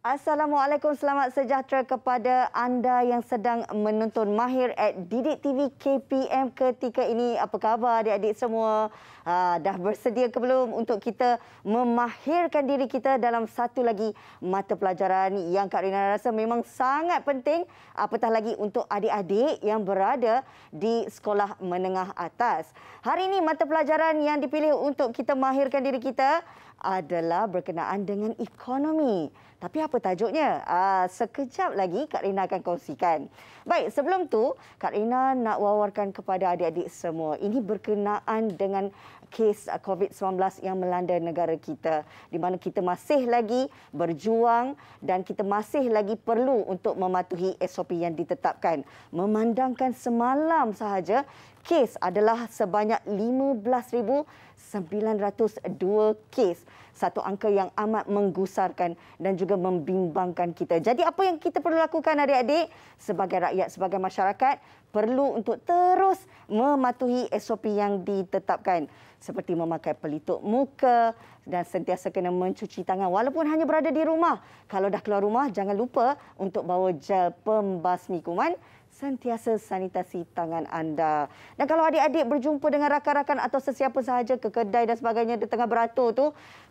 Assalamualaikum, selamat sejahtera kepada anda yang sedang menonton Mahir at Didik TV KPM ketika ini. Apa khabar adik-adik semua? Aa, ah, dah bersedia ke belum untuk kita memahirkan diri kita dalam satu lagi mata pelajaran yang Kak Rina rasa memang sangat penting apatah lagi untuk adik-adik yang berada di sekolah menengah atas. Hari ini mata pelajaran yang dipilih untuk kita mahirkan diri kita adalah berkenaan dengan ekonomi. Tapi apa tajuknya? Uh, sekejap lagi Kak Rina akan kongsikan. Baik, sebelum tu Kak Rina nak wawarkan kepada adik-adik semua. Ini berkenaan dengan kes COVID-19 yang melanda negara kita. Di mana kita masih lagi berjuang dan kita masih lagi perlu untuk mematuhi SOP yang ditetapkan. Memandangkan semalam sahaja, kes adalah sebanyak 15,000 902 kes. Satu angka yang amat menggusarkan dan juga membimbangkan kita. Jadi apa yang kita perlu lakukan adik-adik sebagai rakyat, sebagai masyarakat perlu untuk terus mematuhi SOP yang ditetapkan seperti memakai pelitup muka dan sentiasa kena mencuci tangan walaupun hanya berada di rumah. Kalau dah keluar rumah jangan lupa untuk bawa gel pembasmi kuman sentiasa sanitasi tangan anda. Dan kalau adik-adik berjumpa dengan rakan-rakan atau sesiapa sahaja ke kedai dan sebagainya di tengah beratur tu,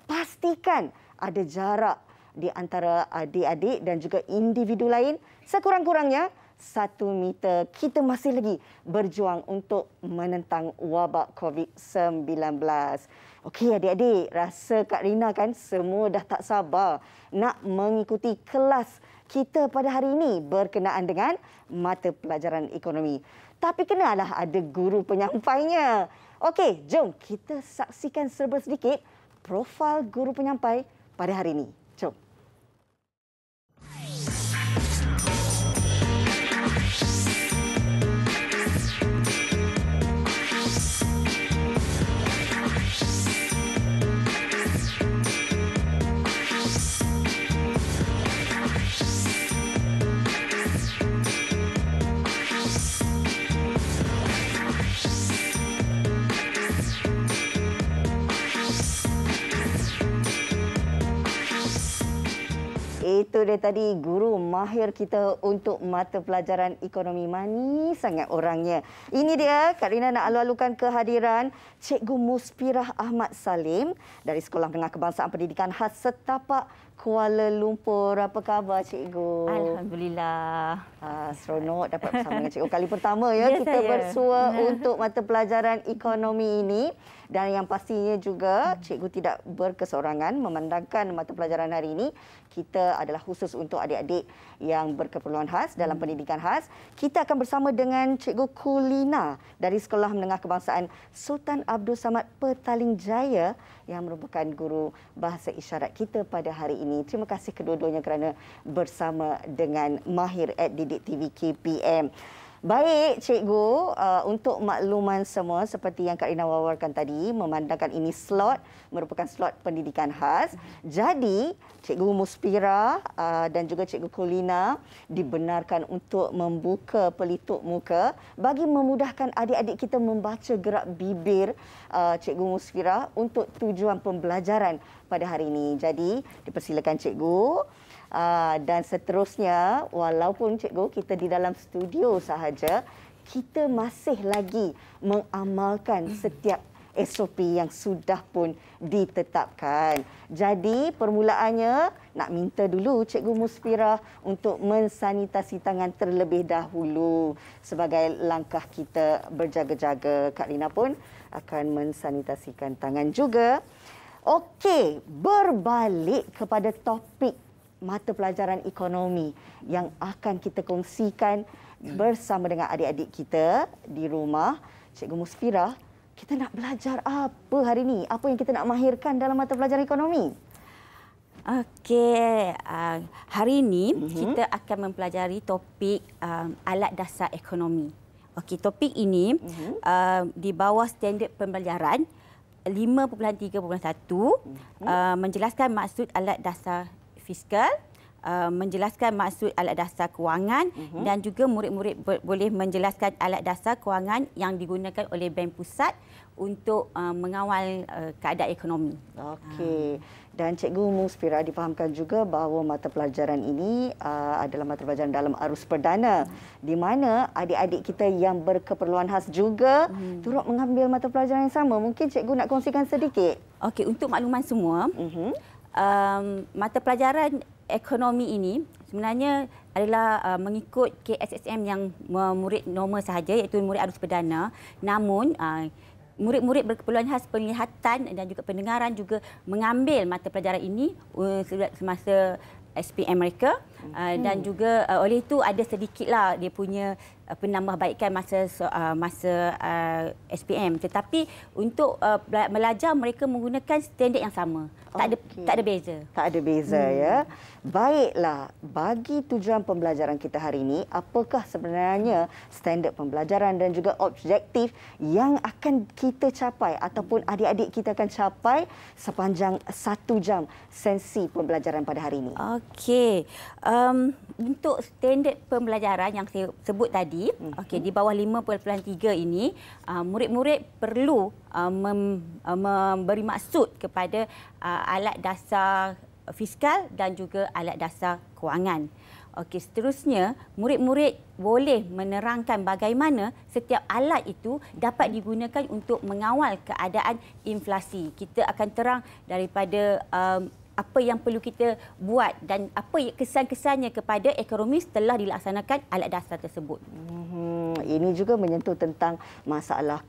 pastikan ada jarak di antara adik-adik dan juga individu lain sekurang-kurangnya satu meter. Kita masih lagi berjuang untuk menentang wabak COVID-19. Okey adik-adik, rasa Kak Rina kan semua dah tak sabar nak mengikuti kelas kita pada hari ini berkenaan dengan mata pelajaran ekonomi. Tapi kenalah ada guru penyampainya. Okey, jom kita saksikan serba sedikit profil guru penyampai pada hari ini. itu dia tadi guru mahir kita untuk mata pelajaran ekonomi mani sangat orangnya. Ini dia Kak Rina nak alu-alukan kehadiran Cikgu Muspirah Ahmad Salim dari Sekolah Menengah Kebangsaan Pendidikan Khas Setapak Kuala Lumpur. Apa khabar Cikgu? Alhamdulillah. Ah, seronok dapat bersama dengan Cikgu kali pertama ya. Yes, ya, kita saya. bersua untuk mata pelajaran ekonomi ini. Dan yang pastinya juga Cikgu tidak berkesorangan memandangkan mata pelajaran hari ini kita adalah khusus untuk adik-adik yang berkeperluan khas dalam hmm. pendidikan khas. Kita akan bersama dengan Cikgu Kulina dari Sekolah Menengah Kebangsaan Sultan Abdul Samad Petaling Jaya yang merupakan guru bahasa isyarat kita pada hari ini. Terima kasih kedua-duanya kerana bersama dengan Mahir at Didik TV KPM. Baik, cikgu, uh, untuk makluman semua seperti yang Kak Rina wawarkan tadi, memandangkan ini slot merupakan slot pendidikan khas. Jadi, cikgu Muspira uh, dan juga cikgu Kulina dibenarkan untuk membuka pelituk muka bagi memudahkan adik-adik kita membaca gerak bibir uh, cikgu Muspira untuk tujuan pembelajaran pada hari ini. Jadi, dipersilakan cikgu. Ah, dan seterusnya walaupun cikgu kita di dalam studio sahaja kita masih lagi mengamalkan setiap SOP yang sudah pun ditetapkan. Jadi permulaannya nak minta dulu Cikgu Muspira untuk mensanitasi tangan terlebih dahulu sebagai langkah kita berjaga-jaga. Kak Lina pun akan mensanitasikan tangan juga. Okey, berbalik kepada topik mata pelajaran ekonomi yang akan kita kongsikan bersama dengan adik-adik kita di rumah. Cikgu Musfira, kita nak belajar apa hari ini? Apa yang kita nak mahirkan dalam mata pelajaran ekonomi? Okey, uh, hari ini uh mhm. -huh. kita akan mempelajari topik um, alat dasar ekonomi. Okey, topik ini uh mhm. -huh. uh, di bawah standard pembelajaran 5.3.1 uh -huh. uh, menjelaskan maksud alat dasar fiskal uh, menjelaskan maksud alat dasar kewangan uh-huh. dan juga murid-murid bo- boleh menjelaskan alat dasar kewangan yang digunakan oleh bank pusat untuk uh, mengawal uh, keadaan ekonomi. Okey. Ah. Dan Cikgu Muspira dipahamkan juga bahawa mata pelajaran ini uh, adalah mata pelajaran dalam arus perdana hmm. di mana adik-adik kita yang berkeperluan khas juga hmm. turut mengambil mata pelajaran yang sama. Mungkin Cikgu nak kongsikan sedikit. Okey, untuk makluman semua, uh-huh um, mata pelajaran ekonomi ini sebenarnya adalah uh, mengikut KSSM yang murid normal sahaja iaitu murid arus perdana namun uh, murid-murid berkeperluan khas penglihatan dan juga pendengaran juga mengambil mata pelajaran ini uh, semasa SPM mereka uh, Hmm. Ah, dan hmm. juga uh, oleh itu ada sedikitlah dia punya uh, penambahbaikan masa uh, masa uh, SPM tetapi untuk uh, belajar mereka menggunakan standard yang sama tak ada tak ada beza tak ada beza hmm. ya baiklah bagi tujuan pembelajaran kita hari ini apakah sebenarnya standard pembelajaran dan juga objektif yang akan kita capai ataupun adik-adik kita akan capai sepanjang satu jam sensi pembelajaran pada hari ini okey uh, um, untuk standard pembelajaran yang saya sebut tadi mm-hmm. okey di bawah 5.3 ini uh, murid-murid perlu uh, mem, uh, memberi maksud kepada uh, alat dasar fiskal dan juga alat dasar kewangan okey seterusnya murid-murid boleh menerangkan bagaimana setiap alat itu dapat digunakan untuk mengawal keadaan inflasi kita akan terang daripada um, apa yang perlu kita buat dan apa kesan-kesannya kepada ekonomi setelah dilaksanakan alat dasar tersebut. Mhm. Ini juga menyentuh tentang masalah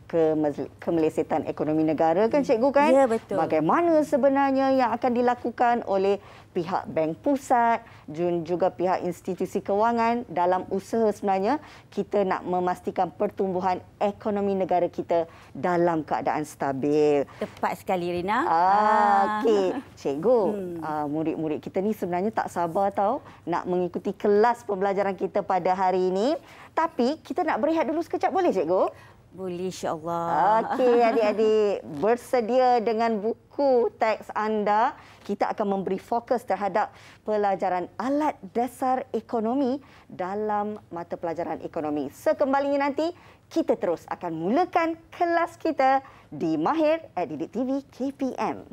kemelesetan ekonomi negara kan cikgu kan? Ya betul. Bagaimana sebenarnya yang akan dilakukan oleh pihak bank pusat dan juga pihak institusi kewangan dalam usaha sebenarnya kita nak memastikan pertumbuhan ekonomi negara kita dalam keadaan stabil. Tepat sekali Rina. Ah, ah. Okey, cikgu, hmm. Ah, murid-murid hmm. kita ni sebenarnya tak sabar tahu nak mengikuti kelas pembelajaran kita pada hari ini. Tapi kita nak berehat dulu sekejap boleh cikgu? Boleh insya-Allah. Okey adik-adik, bersedia dengan buku teks anda kita akan memberi fokus terhadap pelajaran alat dasar ekonomi dalam mata pelajaran ekonomi. Sekembalinya nanti, kita terus akan mulakan kelas kita di Mahir at Didik TV KPM.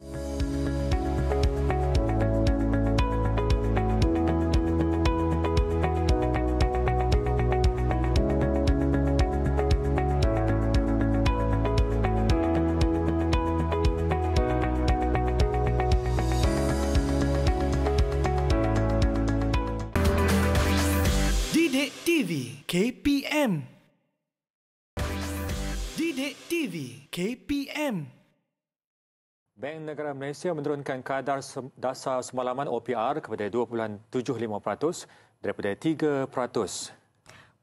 Música KPM. Didik TV KPM. Bank Negara Malaysia menurunkan kadar dasar semalaman OPR kepada 2.75% daripada 3%.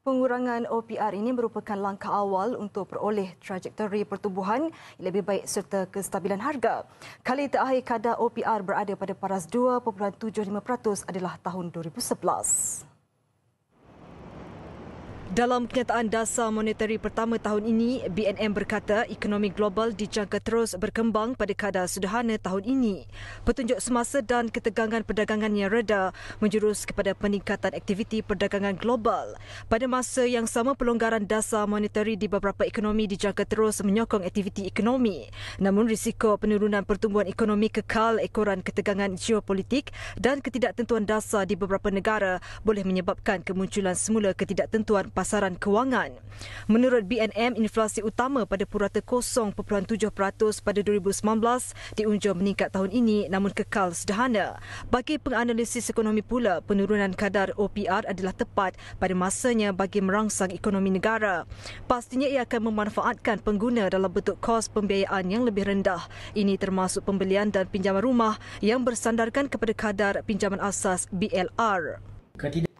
Pengurangan OPR ini merupakan langkah awal untuk peroleh trajektori pertumbuhan yang lebih baik serta kestabilan harga. Kali terakhir kadar OPR berada pada paras 2.75% adalah tahun 2011. Dalam kenyataan dasar monetari pertama tahun ini, BNM berkata ekonomi global dijangka terus berkembang pada kadar sederhana tahun ini. Petunjuk semasa dan ketegangan perdagangan yang reda menjurus kepada peningkatan aktiviti perdagangan global. Pada masa yang sama, pelonggaran dasar monetari di beberapa ekonomi dijangka terus menyokong aktiviti ekonomi. Namun, risiko penurunan pertumbuhan ekonomi kekal ekoran ketegangan geopolitik dan ketidaktentuan dasar di beberapa negara boleh menyebabkan kemunculan semula ketidaktentuan pasar pasaran kewangan. Menurut BNM, inflasi utama pada purata 0.7% pada 2019 diunjur meningkat tahun ini namun kekal sederhana. Bagi penganalisis ekonomi pula, penurunan kadar OPR adalah tepat pada masanya bagi merangsang ekonomi negara. Pastinya ia akan memanfaatkan pengguna dalam bentuk kos pembiayaan yang lebih rendah. Ini termasuk pembelian dan pinjaman rumah yang bersandarkan kepada kadar pinjaman asas BLR. Ketidak-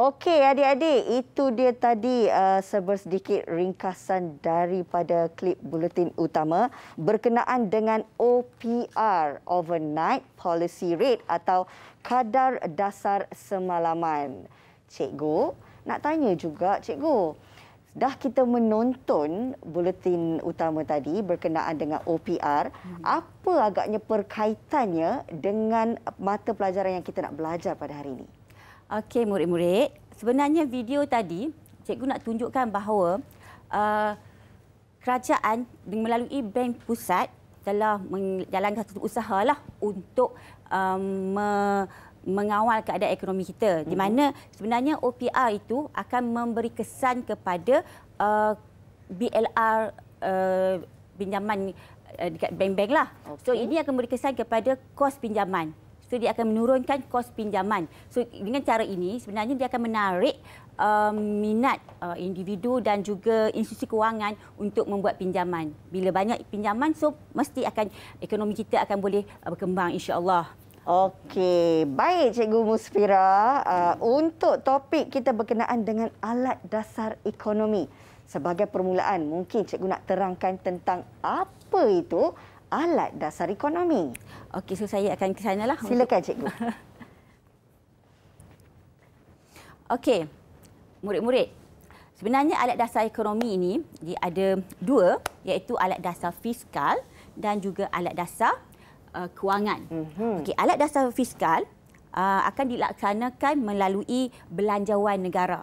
Okey adik-adik, itu dia tadi uh, sebersedikit ringkasan daripada klip buletin utama berkenaan dengan OPR, Overnight Policy Rate atau Kadar Dasar Semalaman. Cikgu, nak tanya juga cikgu, dah kita menonton buletin utama tadi berkenaan dengan OPR, hmm. apa agaknya perkaitannya dengan mata pelajaran yang kita nak belajar pada hari ini? Okey, murid-murid. Sebenarnya video tadi, cikgu nak tunjukkan bahawa uh, kerajaan melalui bank pusat telah menjalankan satu usaha lah untuk um, me mengawal keadaan ekonomi kita. Hmm. Di mhm. mana sebenarnya OPR itu akan memberi kesan kepada uh, BLR uh, pinjaman uh, uh, dekat bank-bank lah. Okay. So ini akan memberi kesan kepada kos pinjaman. So dia akan menurunkan kos pinjaman. So dengan cara ini sebenarnya dia akan menarik uh, minat uh, individu dan juga institusi kewangan untuk membuat pinjaman. Bila banyak pinjaman so mesti akan ekonomi kita akan boleh uh, berkembang insya-Allah. Okey, baik Cikgu Musfira, uh, untuk topik kita berkenaan dengan alat dasar ekonomi. Sebagai permulaan, mungkin Cikgu nak terangkan tentang apa itu alat dasar ekonomi. Okey, so saya akan ke sana lah. Silakan cikgu. Okey, murid-murid. Sebenarnya alat dasar ekonomi ini dia ada dua iaitu alat dasar fiskal dan juga alat dasar uh, kewangan. Mm-hmm. Okey, alat dasar fiskal uh, akan dilaksanakan melalui belanjawan negara.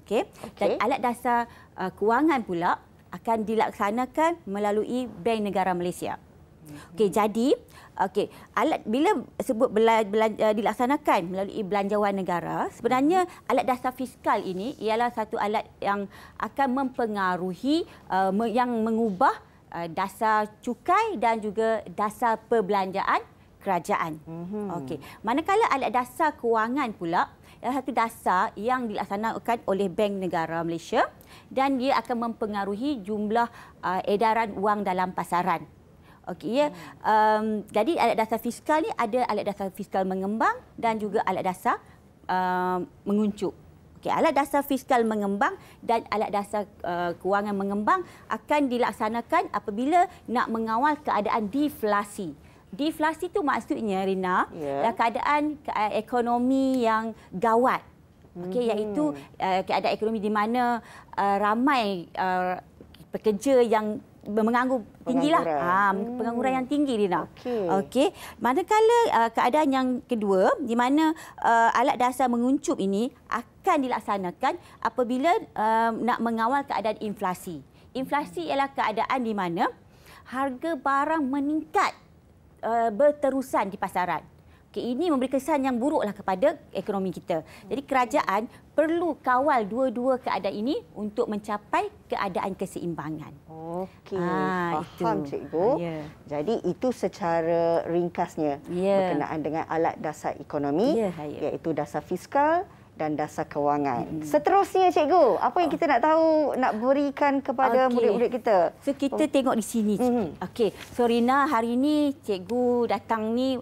Okey. Okay. Dan alat dasar uh, kewangan pula akan dilaksanakan melalui Bank Negara Malaysia. Okey, jadi okey, alat bila sebut bela, bela, eh, dilaksanakan melalui belanjawan negara, sebenarnya alat dasar fiskal ini ialah satu alat yang akan mempengaruhi uh, yang mengubah uh, dasar cukai dan juga dasar perbelanjaan kerajaan. Mhm. Okey. Manakala alat dasar kewangan pula ialah satu dasar yang dilaksanakan oleh Bank Negara Malaysia dan dia akan mempengaruhi jumlah uh, edaran wang dalam pasaran. Okey ya. Um, jadi alat dasar fiskal ni ada alat dasar fiskal mengembang dan juga alat dasar uh, menguncup. Okey alat dasar fiskal mengembang dan alat dasar uh, kewangan mengembang akan dilaksanakan apabila nak mengawal keadaan deflasi. Deflasi tu maksudnya Rina yeah. Ya. keadaan ekonomi yang gawat. Okey mm-hmm. iaitu uh, keadaan ekonomi di mana uh, ramai uh, pekerja yang menganggur tinggilah. Ah, pengangguran hmm. yang tinggi dia nak. Okey. Okey. Manakala uh, keadaan yang kedua di mana uh, alat dasar menguncup ini akan dilaksanakan apabila uh, nak mengawal keadaan inflasi. Inflasi ialah keadaan di mana harga barang meningkat uh, berterusan di pasaran. Okay, ini memberi kesan yang buruklah kepada ekonomi kita. Jadi kerajaan perlu kawal dua-dua keadaan ini untuk mencapai keadaan keseimbangan. Okey, ah, faham itu. cikgu. Ah, ya. Jadi itu secara ringkasnya ya. berkenaan dengan alat dasar ekonomi ya, ya. iaitu dasar fiskal dan dasar kewangan. Hmm. Seterusnya cikgu, apa yang kita nak tahu nak berikan kepada okay. murid-murid kita? So kita oh. tengok di sini. Hmm. Okey. Sorina, hari ini cikgu datang ni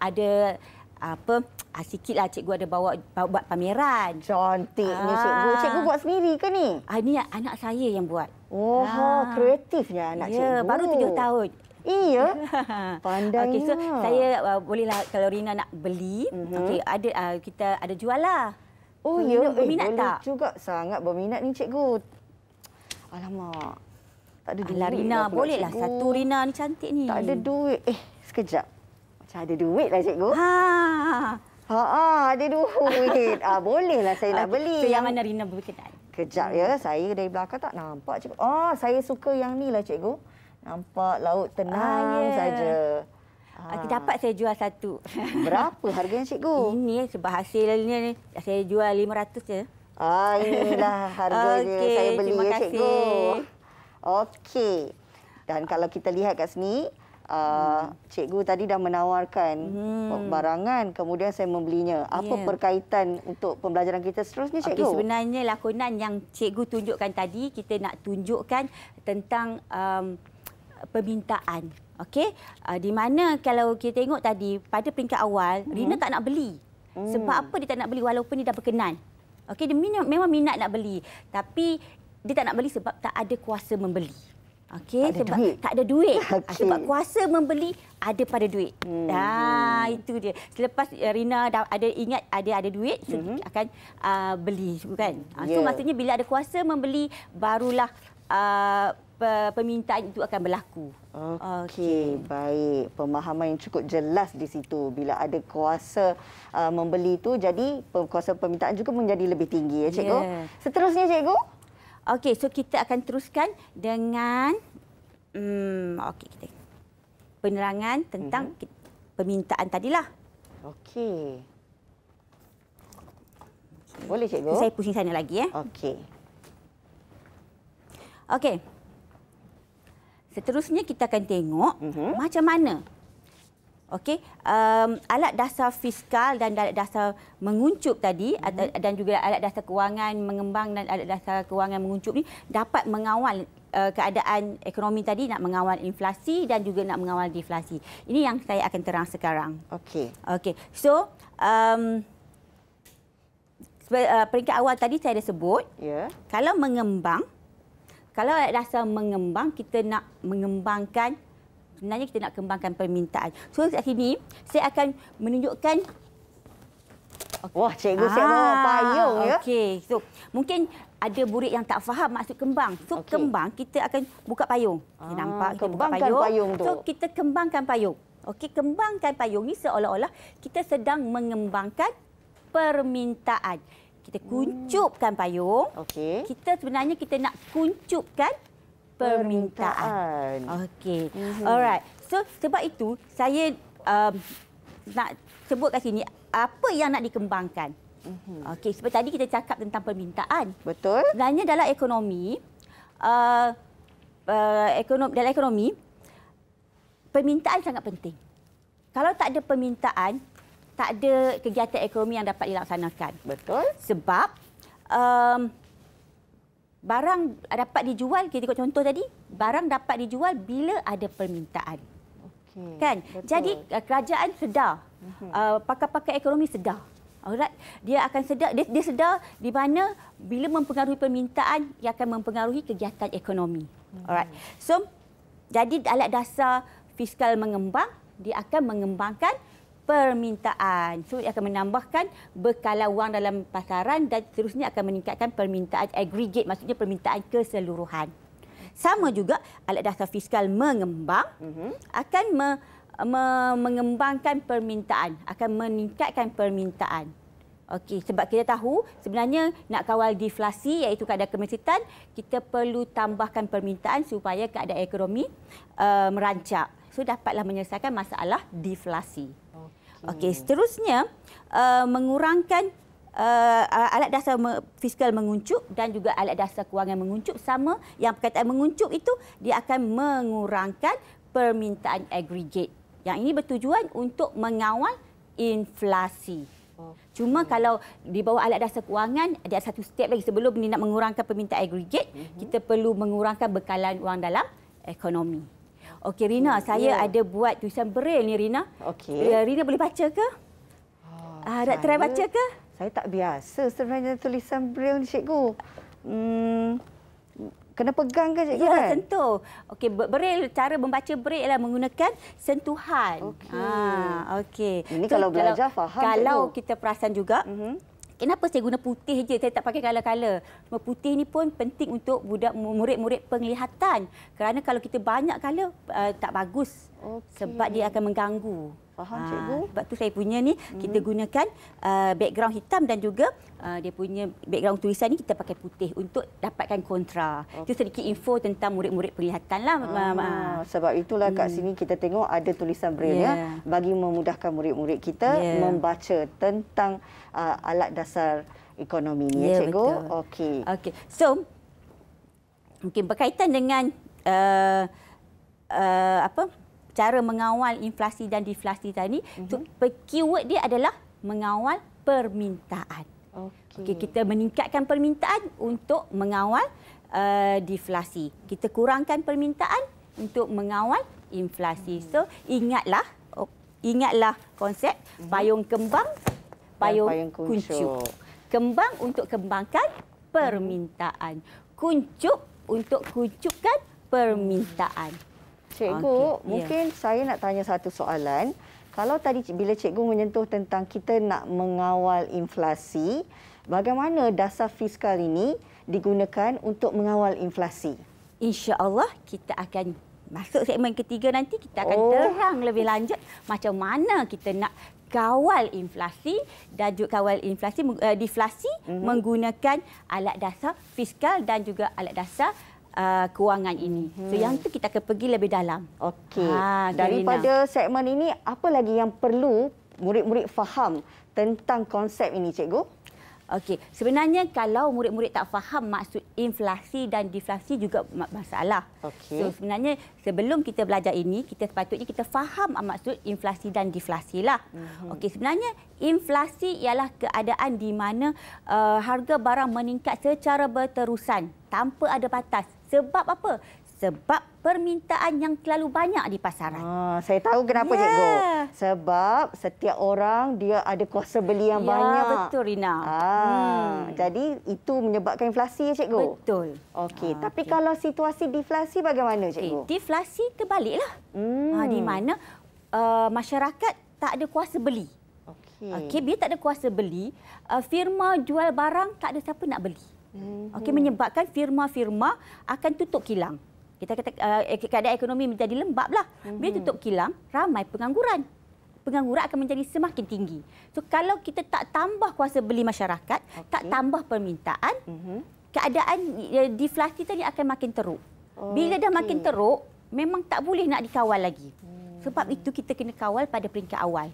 ada apa ah, sikitlah cikgu ada bawa, bawa buat pameran. Cantiknya ah. cikgu. Cikgu buat sendiri ke ni? Ah, ini anak saya yang buat. Oh, ah. kreatifnya anak yeah, cikgu. Ya, baru tujuh tahun. Iya. Pandai. Okey, so saya uh, bolehlah kalau Rina nak beli, mm -hmm. okey ada uh, kita ada jual lah. Oh ya, eh, berminat eh, tak? Juga sangat berminat ni cikgu. Alamak. Tak ada duit. Alah, Rina, bolehlah satu Rina ni cantik ni. Tak ada duit. Eh, sekejap. Macam ada duit lah cikgu. Ha. Ha, ha ada duit. ah, bolehlah saya okay. nak beli. So, yang mana Rina berkenan? Kejap ya, saya dari belakang tak nampak cikgu. Oh, saya suka yang ni lah cikgu. Nampak laut tenang ah, ya. saja. Ah. Aku ah. dapat saya jual satu. Berapa harga yang cikgu? Ini eh, sebab hasilnya ni saya jual 500 je. Ah inilah harga okay, saya beli ya cikgu. Okey. Dan kalau kita lihat kat sini Uh, hmm. Cikgu tadi dah menawarkan hmm. barangan, kemudian saya membelinya. Apa yeah. perkaitan untuk pembelajaran kita seterusnya, Cikgu? Okay, sebenarnya lakonan yang Cikgu tunjukkan tadi, kita nak tunjukkan tentang... Um, permintaan. Okey, uh, ah, di mana kalau kita tengok tadi pada peringkat awal mm-hmm. Rina tak nak beli. Mm. Sebab apa dia tak nak beli walaupun dia dah berkenan. Okey, dia minat, memang minat nak beli tapi dia tak nak beli sebab tak ada kuasa membeli. Okey, sebab duit. tak ada duit. Ah, okay. Sebab kuasa membeli ada pada duit. Mm. Nah, itu dia. Selepas eh, Rina dah ada ingat ada ada duit mm-hmm. akan uh, beli, bukan? Yeah. So ya. maksudnya bila ada kuasa membeli barulah uh, permintaan itu akan berlaku. Okey, okay. baik. Pemahaman yang cukup jelas di situ. Bila ada kuasa uh, membeli itu, jadi kuasa permintaan juga menjadi lebih tinggi ya, cikgu. Yeah. Seterusnya, cikgu? Okey, so kita akan teruskan dengan um, okey kita. Penerangan tentang mm -hmm. permintaan tadilah. Okey. Boleh, cikgu. Saya pusing sana lagi ya. Okey. Okey. Seterusnya kita akan tengok uh-huh. macam mana okay, um, alat dasar fiskal dan alat dasar menguncup tadi uh-huh. dan juga alat dasar kewangan mengembang dan alat dasar kewangan menguncup ini dapat mengawal uh, keadaan ekonomi tadi nak mengawal inflasi dan juga nak mengawal deflasi. Ini yang saya akan terang sekarang. Okey. Okey. So, um uh, peringkat awal tadi saya dah sebut. Yeah. Kalau mengembang, kalau rasa mengembang kita nak mengembangkan sebenarnya kita nak kembangkan permintaan. So kat sini saya akan menunjukkan okay. Wah, cikgu saya ah, bawa payung ya. Okey. So mungkin ada murid yang tak faham maksud kembang. So okay. kembang kita akan buka payung. Okay, ah, nampak kita kembangkan buka payung. payung tu. So kita kembangkan payung. Okey, kembangkan payung ni seolah-olah kita sedang mengembangkan permintaan kita kuncupkan payung. Okey. Kita sebenarnya kita nak kuncupkan permintaan. Okey. Mhm. Alright. So sebab itu saya um, nak sebut kat sini apa yang nak dikembangkan. Mhm. Okey, sebab tadi kita cakap tentang permintaan. Betul. Sebenarnya dalam ekonomi uh, uh, ekonomi dalam ekonomi permintaan sangat penting. Kalau tak ada permintaan, tak ada kegiatan ekonomi yang dapat dilaksanakan. Betul. Sebab um, barang dapat dijual, kita tengok contoh tadi, barang dapat dijual bila ada permintaan. Okay. Kan? Betul. Jadi eh, kerajaan sedar, uh, pakar-pakar ekonomi sedar. Alright. Dia akan sedar, dia, dia sedar di mana bila mempengaruhi permintaan, ia akan mempengaruhi kegiatan ekonomi. Mhm. Alright. So, jadi alat dasar fiskal mengembang, dia akan mengembangkan permintaan. So ia akan menambahkan bekalan wang dalam pasaran dan seterusnya akan meningkatkan permintaan aggregate maksudnya permintaan keseluruhan. Sama juga alat dasar fiskal mengembang uh-huh. akan me, me, mengembangkan permintaan, akan meningkatkan permintaan. Okey, sebab kita tahu sebenarnya nak kawal deflasi iaitu keadaan kemesitan, kita perlu tambahkan permintaan supaya keadaan ekonomi uh, merancak. So dapatlah menyelesaikan masalah deflasi. Okey, seterusnya uh, mengurangkan uh, alat dasar fiskal menguncup dan juga alat dasar kewangan menguncup sama yang perkataan menguncup itu dia akan mengurangkan permintaan aggregate. Yang ini bertujuan untuk mengawal inflasi. Cuma hmm. kalau di bawah alat dasar kewangan ada satu step lagi sebelum ni nak mengurangkan permintaan aggregate, hmm. kita perlu mengurangkan bekalan wang dalam ekonomi. Okey Rina, hmm, saya ada buat tulisan beril ni Rina. Okey. Ya Rina boleh baca ke? Ah, ah nak try baca ke? Saya tak biasa sebenarnya tulisan beril ni cikgu. Hmm kena pegang ke cikgu ya, kan? Ya, tentu. Okey, beril cara membaca beril ialah menggunakan sentuhan. Okey. Ah, okey. Ini so, kalau belajar kalau, faham. Kalau cikgu. kita perasan juga. Uh mhm. -huh kenapa saya guna putih je saya tak pakai kala-kala cuma putih ni pun penting untuk budak murid-murid penglihatan kerana kalau kita banyak kala uh, eh, tak bagus okay. sebab dia akan mengganggu Faham ha, cikgu. Sebab tu saya punya ni hmm. kita gunakan uh, background hitam dan juga uh, dia punya background tulisan ni kita pakai putih untuk dapatkan kontra. Itu sedikit info tentang murid-murid penglihatan lah. Hmm. Sebab itulah kat hmm. sini kita tengok ada tulisan braille ya, yeah. ya, bagi memudahkan murid-murid kita yeah. membaca tentang uh, alat dasar ekonomi ni ya, yeah, ya cikgu. Okey. Okay. So mungkin berkaitan dengan uh, uh, apa cara mengawal inflasi dan deflasi tadi mm-hmm. tu, keyword dia adalah mengawal permintaan. Okey. Okay, kita meningkatkan permintaan untuk mengawal uh, deflasi. Kita kurangkan permintaan untuk mengawal inflasi. Mm-hmm. So ingatlah oh, ingatlah konsep mm-hmm. payung kembang payung, payung kuncup. Kembang untuk kembangkan permintaan. Hmm. Kuncup untuk kuncupkan permintaan. Mm-hmm. Cikgu, okay. Ya. mungkin yeah. saya nak tanya satu soalan. Kalau tadi bila cikgu menyentuh tentang kita nak mengawal inflasi, bagaimana dasar fiskal ini digunakan untuk mengawal inflasi? Insya Allah kita akan masuk segmen ketiga nanti. Kita akan oh. terang lebih lanjut macam mana kita nak kawal inflasi dan juga kawal inflasi eh, deflasi mm-hmm. menggunakan alat dasar fiskal dan juga alat dasar uh, kewangan ini. Hmm. So yang tu kita akan pergi lebih dalam. Okey. Ha, Daripada segmen ini apa lagi yang perlu murid-murid faham tentang konsep ini cikgu? Okey, sebenarnya kalau murid-murid tak faham maksud inflasi dan deflasi juga masalah. Okey. So sebenarnya sebelum kita belajar ini, kita sepatutnya kita faham maksud inflasi dan deflasi lah. Mm -hmm. Okey, sebenarnya inflasi ialah keadaan di mana uh, harga barang meningkat secara berterusan tanpa ada batas. Sebab apa? sebab permintaan yang terlalu banyak di pasaran. Ah, saya tahu kenapa, yeah. Cikgu. Sebab setiap orang dia ada kuasa beli yang yeah, banyak. Betul, Rina. Ah, hmm. Jadi itu menyebabkan inflasi, Cikgu? Betul. Okey, ah, tapi okay. kalau situasi deflasi bagaimana, Cikgu? Okay. Deflasi terbaliklah. Hmm. Ah, di mana uh, masyarakat tak ada kuasa beli. Okey. Okay, bila tak ada kuasa beli, uh, firma jual barang tak ada siapa nak beli. Mhm. Okey menyebabkan firma-firma akan tutup kilang kita kata uh, keadaan ekonomi menjadi lembab lah. Bila mhm. tutup kilang, ramai pengangguran. Pengangguran akan menjadi semakin tinggi. So kalau kita tak tambah kuasa beli masyarakat, okay. tak tambah permintaan, mm-hmm. keadaan uh, deflasi tadi akan makin teruk. Okay. Bila dah makin teruk, memang tak boleh nak dikawal lagi. Mm-hmm. Sebab itu kita kena kawal pada peringkat awal.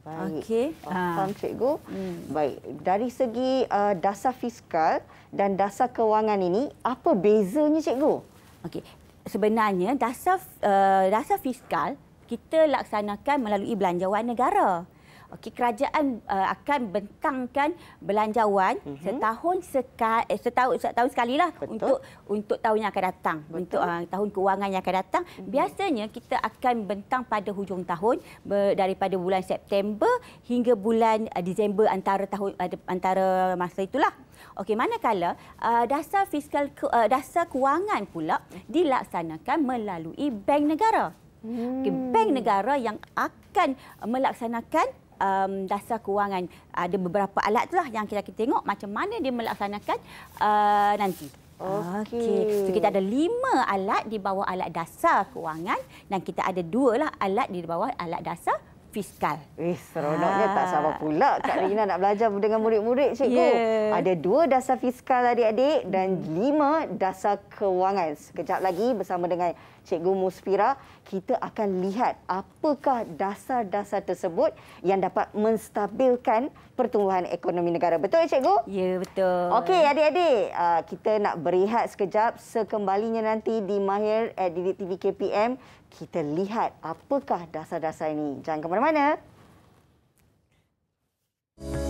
Baik. Okey. Ah. Faham cikgu? Hmm. Baik. Dari segi uh, dasar fiskal dan dasar kewangan ini, apa bezanya cikgu? Okey. Sebenarnya dasar uh, dasar fiskal kita laksanakan melalui belanjawan negara. Okey, kerajaan uh, akan bentangkan belanjawan mm-hmm. setahun sekali eh, setahun setahun sekalilah Betul. untuk untuk tahun yang akan datang, Betul. untuk uh, tahun kewangan yang akan datang. Mm-hmm. Biasanya kita akan bentang pada hujung tahun ber, daripada bulan September hingga bulan uh, Disember antara tahun uh, antara masa itulah. Okey, manakala uh, dasar fiskal uh, dasar kewangan pula mhm. dilaksanakan melalui bank negara. Hmm. Okay, bank negara yang akan uh, melaksanakan um, dasar kewangan ada beberapa alat lah yang kita kita tengok macam mana dia melaksanakan uh, nanti. Okey. Okay. So, kita ada lima alat di bawah alat dasar kewangan dan kita ada dua lah alat di bawah alat dasar fiskal. Eh, seronoknya ha. tak sabar pula Kak ah. Rina nak belajar dengan murid-murid cikgu. Yeah. Ada dua dasar fiskal adik-adik dan lima dasar kewangan. Sekejap lagi bersama dengan Cikgu Muspira, kita akan lihat apakah dasar-dasar tersebut yang dapat menstabilkan pertumbuhan ekonomi negara. Betul, Cikgu? Ya, betul. Okey, adik-adik. Ah, kita nak berehat sekejap. Sekembalinya nanti di Mahir at eh, DDTV KPM, kita lihat apakah dasar-dasar ini. Jangan ke mana-mana. Thank you.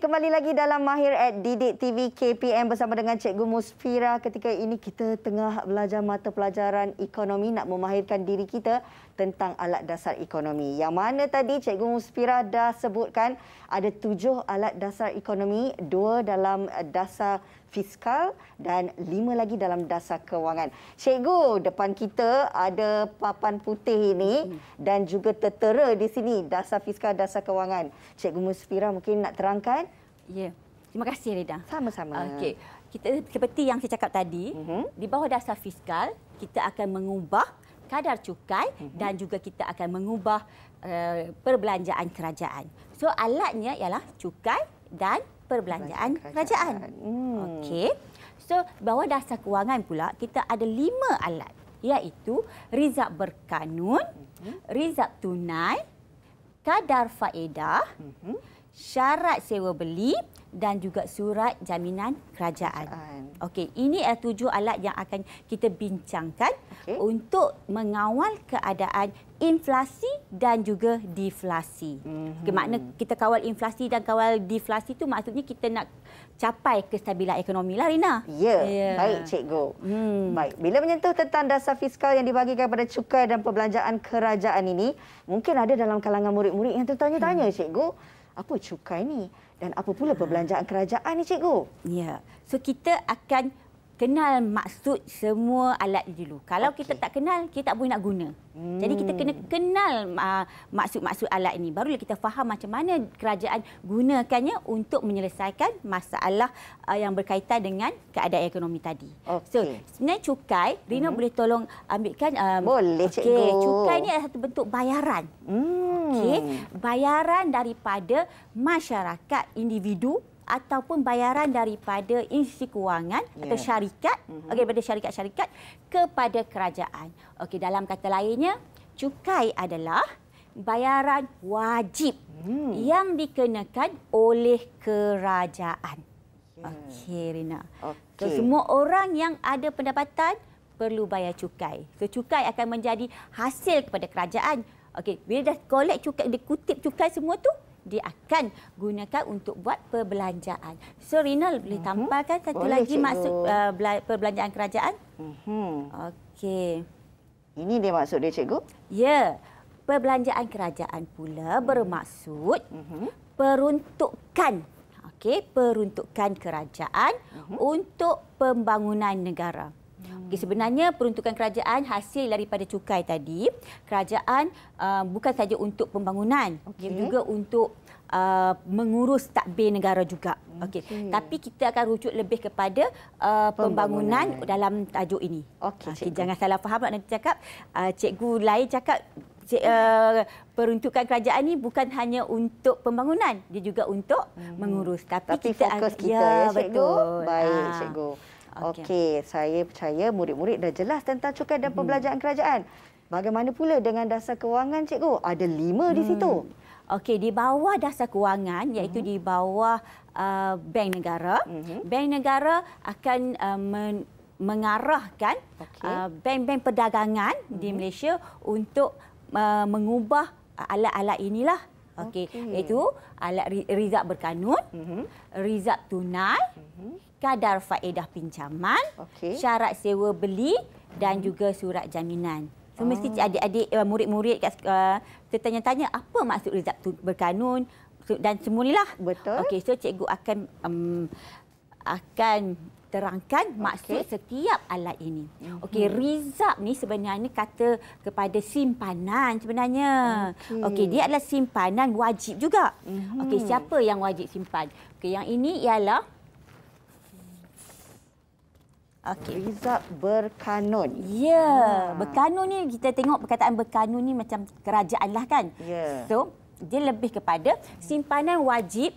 kembali lagi dalam Mahir at Didik TV KPM bersama dengan Cikgu Musfira. Ketika ini kita tengah belajar mata pelajaran ekonomi nak memahirkan diri kita tentang alat dasar ekonomi. Yang mana tadi Cikgu Musfira dah sebutkan ada tujuh alat dasar ekonomi, dua dalam dasar fiskal dan lima lagi dalam dasar kewangan. Cikgu, depan kita ada papan putih ini hmm. dan juga tertera di sini dasar fiskal dasar kewangan. Cikgu Musfira mungkin nak terangkan? Ya. Terima kasih Reda. Sama-sama. Okey. Kita seperti yang saya cakap tadi, uh mhm. -huh. di bawah dasar fiskal kita akan mengubah kadar cukai uh mhm. -huh. dan juga kita akan mengubah uh, perbelanjaan kerajaan. So alatnya ialah cukai dan perbelanjaan kerajaan. kerajaan. Hmm. Okey. So, bawah dasar kewangan pula kita ada lima alat iaitu rizab berkanun, mhm. rizab tunai, kadar faedah, mhm. syarat sewa beli dan juga surat jaminan kerajaan. kerajaan. Okey, ini adalah tujuh alat yang akan kita bincangkan okay. untuk mengawal keadaan inflasi dan juga deflasi. Mm-hmm. Okay, makna kita kawal inflasi dan kawal deflasi itu maksudnya kita nak capai kestabilan ekonomi lah Rina. Ya, yeah. baik cikgu. Hmm. Baik. Bila menyentuh tentang dasar fiskal yang dibagikan kepada cukai dan perbelanjaan kerajaan ini, mungkin ada dalam kalangan murid-murid yang tertanya-tanya hmm. cikgu, apa cukai ni? dan apa pula perbelanjaan kerajaan ni cikgu? Ya. So kita akan kenal maksud semua alat dulu. Kalau okay. kita tak kenal, kita tak boleh nak guna. Hmm. Jadi kita kena hmm. kenal ah, maksud-maksud uh, alat ini. Barulah kita faham macam mana kerajaan gunakannya untuk menyelesaikan masalah uh, yang berkaitan dengan keadaan ekonomi tadi. Okay. So, sebenarnya cukai, Rina hmm. boleh tolong ambilkan? Um, boleh, okay. Cikgu. Cukai ini adalah satu bentuk bayaran. Hmm. Okay. Bayaran daripada masyarakat individu ataupun bayaran daripada institusi kewangan yeah. atau syarikat mm-hmm. okey pada syarikat-syarikat kepada kerajaan. Okey dalam kata lainnya cukai adalah bayaran wajib hmm. yang dikenakan oleh kerajaan. Yeah. Okey Rina. Okay. So, semua orang yang ada pendapatan perlu bayar cukai. So, cukai akan menjadi hasil kepada kerajaan. Okey, bila dah collect cukai, dikutip cukai semua tu, dia akan gunakan untuk buat perbelanjaan. So Rinal boleh uh-huh. Mhm. tambahkan satu boleh, lagi maksud uh, perbelanjaan kerajaan? Uh-huh. Okey. Ini dia maksud dia cikgu? Ya. Perbelanjaan kerajaan pula uh-huh. bermaksud uh-huh. peruntukan okey peruntukan kerajaan uh-huh. untuk pembangunan negara. Hmm. Okay, sebenarnya peruntukan kerajaan hasil daripada cukai tadi, kerajaan uh, bukan saja untuk pembangunan, okay. juga untuk uh, mengurus takbir negara juga. Okey. Okay. Tapi kita akan rujuk lebih kepada uh, pembangunan, pembangunan dalam tajuk ini. Okey. Ah, okay, jangan salah faham nak nanti cakap uh, cikgu lain cakap Cik, uh, peruntukan kerajaan ini bukan hanya untuk pembangunan, dia juga untuk hmm. mengurus. Tapi, Tapi kita fokus kita ya, ya cikgu. Betul. Baik, ha. cikgu. Okey, okay. saya percaya murid-murid dah jelas tentang cukai dan hmm. pembelajaran hmm. kerajaan. Bagaimana pula dengan dasar kewangan, cikgu? Ada lima hmm. di situ. Hmm. Okey, di bawah dasar kewangan, iaitu hmm. di bawah uh, bank negara, hmm. bank negara akan uh, men mengarahkan uh, bank-bank okay. uh, perdagangan hmm. di Malaysia untuk uh, mengubah alat-alat inilah. Okey, okay. iaitu alat rizab berkanun, hmm. rizab tunai, hmm kadar faedah pinjaman, okay. syarat sewa beli dan juga surat jaminan. So, mesti oh. adik-adik, eh, murid-murid tertanya-tanya eh, apa maksud rezab berkanun dan semua inilah. Betul. Okey, so cikgu akan um, akan terangkan okay. maksud setiap alat ini. Mhm. Okey, rizab ni sebenarnya kata kepada simpanan sebenarnya. Okey, okay, dia adalah simpanan wajib juga. -hmm. Okey, siapa yang wajib simpan? Okey, yang ini ialah Okay. Rizab berkanun. Ya, ha. berkanun ni kita tengok perkataan berkanun ni macam kerajaan lah kan. Ya. So, dia lebih kepada simpanan wajib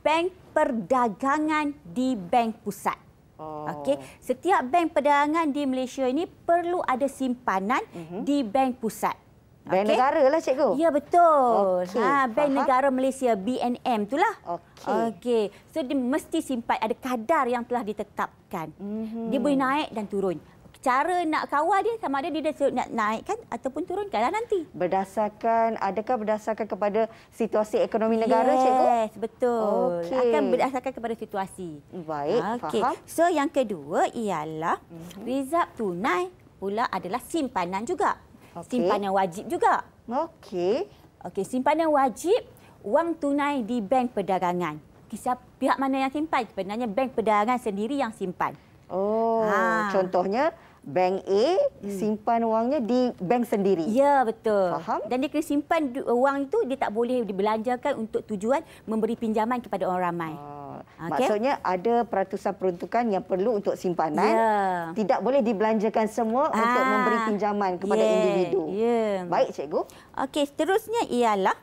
bank perdagangan di bank pusat. Oh. Okey, setiap bank perdagangan di Malaysia ini perlu ada simpanan uh mhm. -huh. di bank pusat. Bank okay. negara lah cikgu. Ya betul. Okay. Ha Bank Aha. Negara Malaysia BNM itulah. Okey. Okay. So dia mesti simpan ada kadar yang telah ditetapkan. Mm-hmm. Dia boleh naik dan turun. Cara nak kawal dia sama ada dia nak naikkan ataupun turunkanlah nanti. Berdasarkan adakah berdasarkan kepada situasi ekonomi negara yes, cikgu? Yes, betul. Okay. Akan berdasarkan kepada situasi. Baik, okay. faham. So yang kedua ialah mm-hmm. result tunai pula adalah simpanan juga. Okay. Simpanan wajib juga. Okey. Okey, simpanan wajib wang tunai di bank perdagangan. Kisah pihak mana yang simpan? Sebenarnya bank perdagangan sendiri yang simpan. Oh, ha. contohnya bank A hmm. simpan wangnya di bank sendiri. Ya, betul. Faham? Dan dia kena simpan wang itu dia tak boleh dibelanjakan untuk tujuan memberi pinjaman kepada orang ramai. Ha. Okay. Maksudnya ada peratusan peruntukan yang perlu untuk simpanan. Yeah. Tidak boleh dibelanjakan semua ah. untuk memberi pinjaman kepada yeah. individu. Yeah. Baik, cikgu. Okey, seterusnya ialah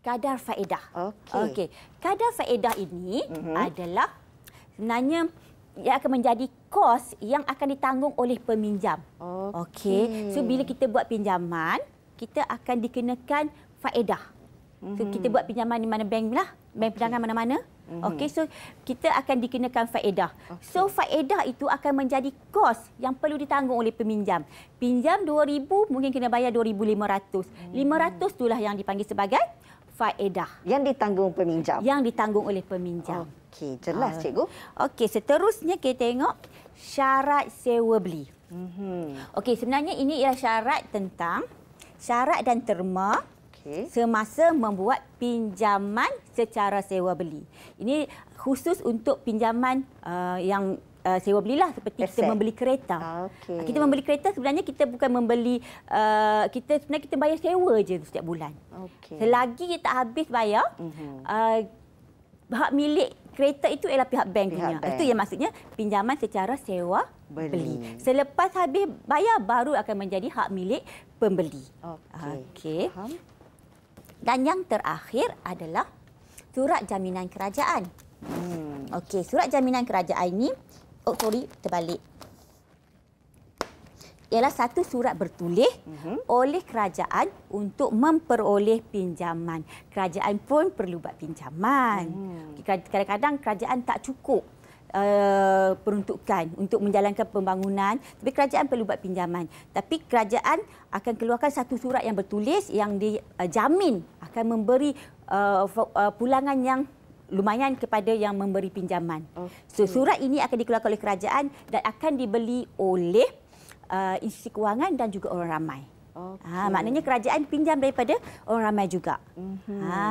kadar faedah. Okey. Okay. Kadar faedah ini mm -hmm. adalah sebenarnya ia akan menjadi kos yang akan ditanggung oleh peminjam. Okey. Okay. So bila kita buat pinjaman, kita akan dikenakan faedah. Mm -hmm. kita mhm. buat pinjaman di mana banklah? Bank lah. okay. pinjaman mana-mana? Mm-hmm. Okey, so kita akan dikenakan faedah. Okay. So faedah itu akan menjadi kos yang perlu ditanggung oleh peminjam. Pinjam 2000 mungkin kena bayar 2500. Mm-hmm. 500 itulah yang dipanggil sebagai faedah. Yang ditanggung peminjam. Yang ditanggung oleh peminjam. Okey, jelas uh. cikgu. Okey, seterusnya kita tengok syarat sewa beli. Mm-hmm. Okey, sebenarnya ini ialah syarat tentang syarat dan terma okay. semasa membuat pinjaman secara sewa beli. Ini khusus untuk pinjaman uh, yang Uh, sewa belilah seperti Perset. kita membeli kereta. Ah, okay. Kita membeli kereta sebenarnya kita bukan membeli uh, kita sebenarnya kita bayar sewa je setiap bulan. Okay. Selagi kita tak habis bayar, mm-hmm. uh, hak milik kereta itu ialah pihak bank pihak punya. Bank. Itu yang maksudnya pinjaman secara sewa beli. beli. Selepas habis bayar baru akan menjadi hak milik pembeli. Okey. Ah, okay. Dan yang terakhir adalah surat jaminan kerajaan. Hmm, okey, surat jaminan kerajaan ini oh sorry, terbalik. Ialah satu surat bertulis uh-huh. oleh kerajaan untuk memperoleh pinjaman. Kerajaan pun perlu buat pinjaman. Hmm. Kadang-kadang kerajaan tak cukup uh, peruntukan untuk menjalankan pembangunan tapi kerajaan perlu buat pinjaman tapi kerajaan akan keluarkan satu surat yang bertulis yang dijamin eh, uh, akan memberi uh, uh, pulangan yang lumayan kepada yang memberi pinjaman. Okay. So surat ini akan dikeluarkan oleh kerajaan dan akan dibeli oleh uh, institusi kewangan dan juga orang ramai. Okay. Ha maknanya kerajaan pinjam daripada orang ramai juga. Mm-hmm. Ha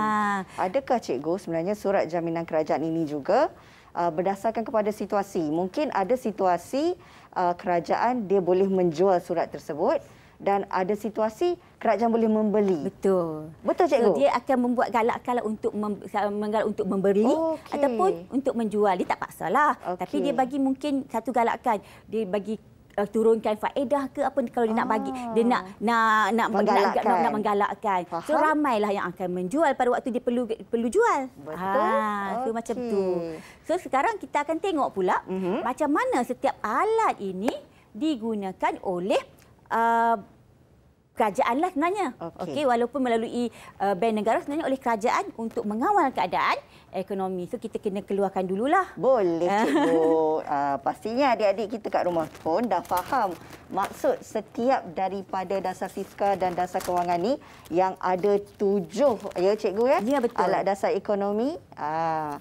adakah cikgu sebenarnya surat jaminan kerajaan ini juga uh, berdasarkan kepada situasi. Mungkin ada situasi uh, kerajaan dia boleh menjual surat tersebut dan ada situasi kerajaan boleh membeli. Betul. Betul cikgu. So, dia akan membuat galakkanlah untuk menggalak untuk membeli okay. ataupun untuk menjual. Dia tak paksalah. Okay. Tapi dia bagi mungkin satu galakkan. Dia bagi uh, turunkan faedah ke apa kalau dia ah. nak bagi dia ah. nak nak nak menggalakkan nak, nak, nak menggalakkan Faham. so ramailah yang akan menjual pada waktu dia perlu perlu jual betul ah, okay. so macam tu so sekarang kita akan tengok pula mm -hmm. macam mana setiap alat ini digunakan oleh uh, kerajaanlah sebenarnya. Okey, okay, walaupun melalui uh, bank negara sebenarnya oleh kerajaan untuk mengawal keadaan ekonomi. So kita kena keluarkan dululah. Boleh cikgu. uh, pastinya adik-adik kita kat rumah pun dah faham maksud setiap daripada dasar fiskal dan dasar kewangan ni yang ada tujuh ya cikgu ya. ya betul. Alat dasar ekonomi. uh,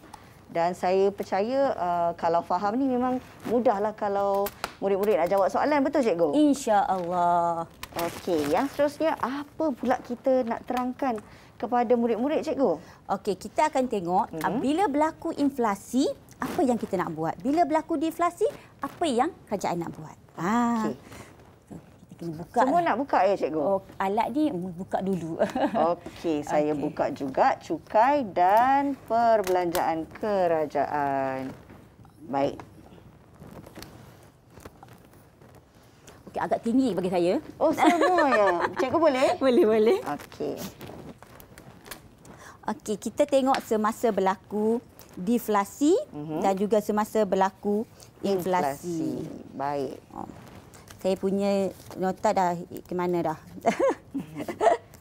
dan saya percaya uh, kalau faham ni memang mudahlah kalau murid-murid nak jawab soalan betul cikgu Insya Allah. okey yang seterusnya apa pula kita nak terangkan kepada murid-murid cikgu okey kita akan tengok mm -hmm. bila berlaku inflasi apa yang kita nak buat bila berlaku deflasi apa yang kerajaan nak buat ha ah. okay kena buka. Semua nak buka ya cikgu? Oh, alat ni buka dulu. Okey, saya okay. buka juga cukai dan perbelanjaan kerajaan. Baik. Okey, agak tinggi bagi saya. Oh, semua ya. Cikgu boleh? Boleh, boleh. Okey. Okey, kita tengok semasa berlaku deflasi uh mhm. -huh. dan juga semasa berlaku inflasi. inflasi. Baik. Oh saya punya nota dah ke mana dah.